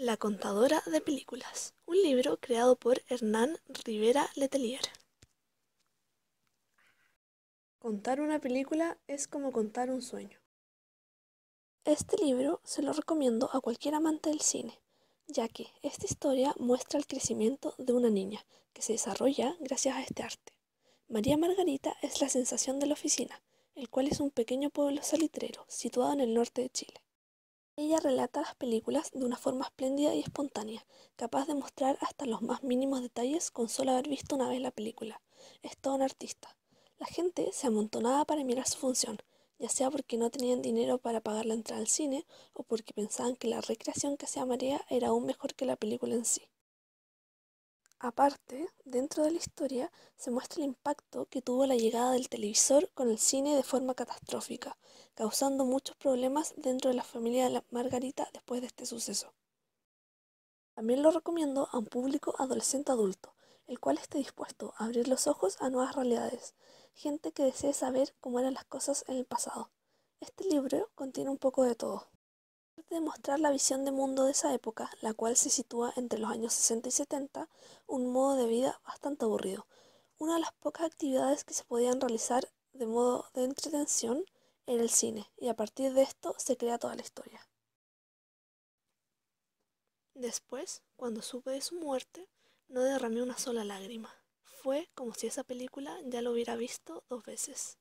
La contadora de películas, un libro creado por Hernán Rivera Letelier. Contar una película es como contar un sueño. Este libro se lo recomiendo a cualquier amante del cine, ya que esta historia muestra el crecimiento de una niña que se desarrolla gracias a este arte. María Margarita es la sensación de la oficina, el cual es un pequeño pueblo salitrero situado en el norte de Chile. Ella relata las películas de una forma espléndida y espontánea, capaz de mostrar hasta los más mínimos detalles con solo haber visto una vez la película. Es toda una artista. La gente se amontonaba para mirar su función, ya sea porque no tenían dinero para pagar la entrada al cine o porque pensaban que la recreación que hacía María era aún mejor que la película en sí. Aparte, dentro de la historia se muestra el impacto que tuvo la llegada del televisor con el cine de forma catastrófica, causando muchos problemas dentro de la familia de la Margarita después de este suceso. También lo recomiendo a un público adolescente adulto, el cual esté dispuesto a abrir los ojos a nuevas realidades, gente que desee saber cómo eran las cosas en el pasado. Este libro contiene un poco de todo. Demostrar de mostrar la visión de mundo de esa época, la cual se sitúa entre los años 60 y 70, un modo de vida bastante aburrido. Una de las pocas actividades que se podían realizar de modo de entretención era el cine, y a partir de esto se crea toda la historia. Después, cuando supe de su muerte, no derramé una sola lágrima. Fue como si esa película ya lo hubiera visto dos veces.